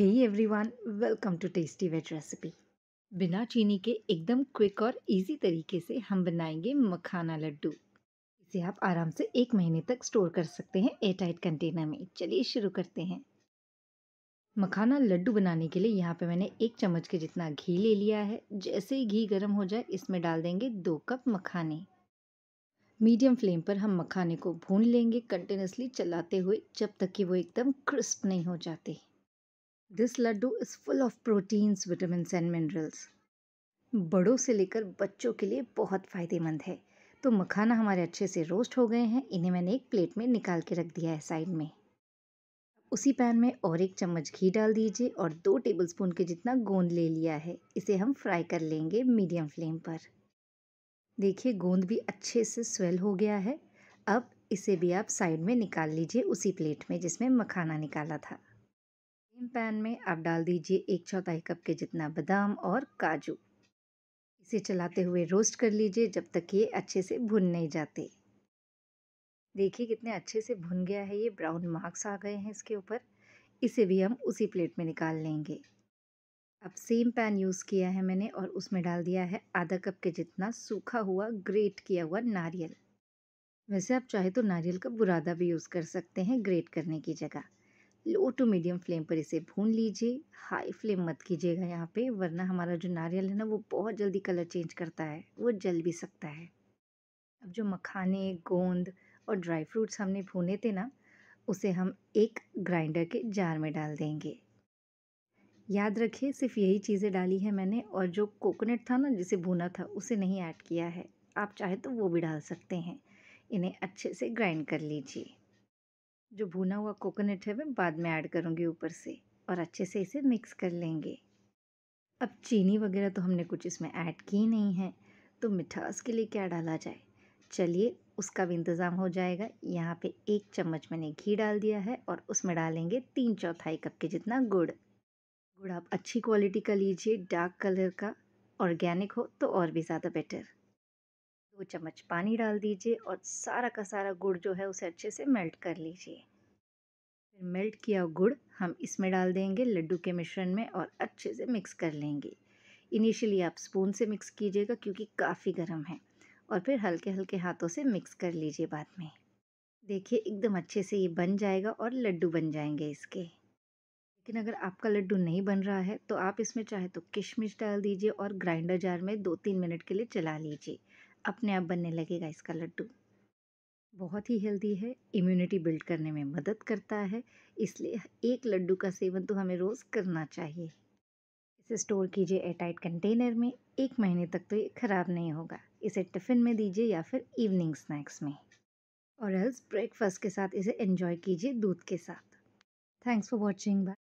hey everyone welcome to tasty veg recipe बिना चीनी के एकदम क्विक और इजी तरीके से हम बनाएंगे मखाना लड्डू इसे आप आराम से एक महीने तक स्टोर कर सकते हैं एयर टाइट कंटेनर में चलिए शुरू करते हैं मखाना लड्डू बनाने के लिए यहाँ पे मैंने एक चम्मच के जितना घी ले लिया है जैसे ही घी गर्म हो जाए इसमें डाल देंगे दो कप मखाने मीडियम फ्लेम पर हम मखाने को भून लेंगे कंटिन्यूसली चलाते हुए जब तक कि वो एकदम क्रिस्प नहीं हो जाते this laddoo is full of proteins vitamin and minerals बड़ों से लेकर बच्चों के लिए बहुत फ़ायदेमंद है तो मखाना हमारे अच्छे से रोस्ट हो गए हैं इन्हें मैंने एक प्लेट में निकाल के रख दिया है साइड में उसी पैन में और एक चम्मच घी डाल दीजिए और दो टेबलस्पून के जितना गोंद ले लिया है इसे हम फ्राई कर लेंगे मीडियम फ्लेम पर देखिए गोंद भी अच्छे से स्वेल हो गया है अब इसे भी आप साइड में निकाल लीजिए उसी प्लेट में जिसमें मखाना निकाला था पैन में आप डाल दीजिए एक चौथाई कप के जितना बादाम और काजू इसे चलाते हुए रोस्ट कर लीजिए जब तक ये अच्छे से भुन नहीं जाते देखिए कितने अच्छे से भुन गया है ये ब्राउन मार्क्स आ गए हैं इसके ऊपर इसे भी हम उसी प्लेट में निकाल लेंगे अब सेम पैन यूज़ किया है मैंने और उसमें डाल दिया है आधा कप के जितना सूखा हुआ ग्रेट किया हुआ नारियल वैसे आप चाहे तो नारियल का बुरादा भी यूज़ कर सकते हैं ग्रेट करने की जगह लो टू मीडियम फ्लेम पर इसे भून लीजिए हाई फ्लेम मत कीजिएगा यहाँ पे वरना हमारा जो नारियल है ना वो बहुत जल्दी कलर चेंज करता है वो जल भी सकता है अब जो मखाने गोंद और ड्राई फ्रूट्स हमने भुने थे ना उसे हम एक ग्राइंडर के जार में डाल देंगे याद रखिए सिर्फ यही चीज़ें डाली है मैंने और जो कोकोनट था ना जिसे भुना था उसे नहीं ऐड किया है आप चाहे तो वो भी डाल सकते हैं इन्हें अच्छे से ग्राइंड कर लीजिए जो भुना हुआ कोकोनट है मैं बाद में ऐड करूँगी ऊपर से और अच्छे से इसे मिक्स कर लेंगे अब चीनी वगैरह तो हमने कुछ इसमें ऐड की नहीं है तो मिठास के लिए क्या डाला जाए चलिए उसका भी इंतज़ाम हो जाएगा यहाँ पे एक चम्मच मैंने घी डाल दिया है और उसमें डालेंगे तीन चौथाई कप के जितना गुड़ गुड़ आप अच्छी क्वालिटी का लीजिए डार्क कलर का ऑर्गेनिक हो तो और भी ज़्यादा बेटर दो चम्मच पानी डाल दीजिए और सारा का सारा गुड़ जो है उसे अच्छे से मेल्ट कर लीजिए फिर मेल्ट किया गुड़ हम इसमें डाल देंगे लड्डू के मिश्रण में और अच्छे से मिक्स कर लेंगे इनिशियली आप स्पून से मिक्स कीजिएगा क्योंकि काफ़ी गर्म है और फिर हल्के हल्के हाथों से मिक्स कर लीजिए बाद में देखिए एकदम अच्छे से ये बन जाएगा और लड्डू बन जाएंगे इसके लेकिन अगर आपका लड्डू नहीं बन रहा है तो आप इसमें चाहे तो किशमिश डाल दीजिए और ग्राइंडर जार में दो तीन मिनट के लिए चला लीजिए अपने आप बनने लगेगा इसका लड्डू बहुत ही हेल्दी है इम्यूनिटी बिल्ड करने में मदद करता है इसलिए एक लड्डू का सेवन तो हमें रोज़ करना चाहिए इसे स्टोर कीजिए एयरटाइट कंटेनर में एक महीने तक तो ये ख़राब नहीं होगा इसे टिफ़िन में दीजिए या फिर इवनिंग स्नैक्स में और एल्स ब्रेकफास्ट के साथ इसे एंजॉय कीजिए दूध के साथ थैंक्स फॉर वॉचिंग बाय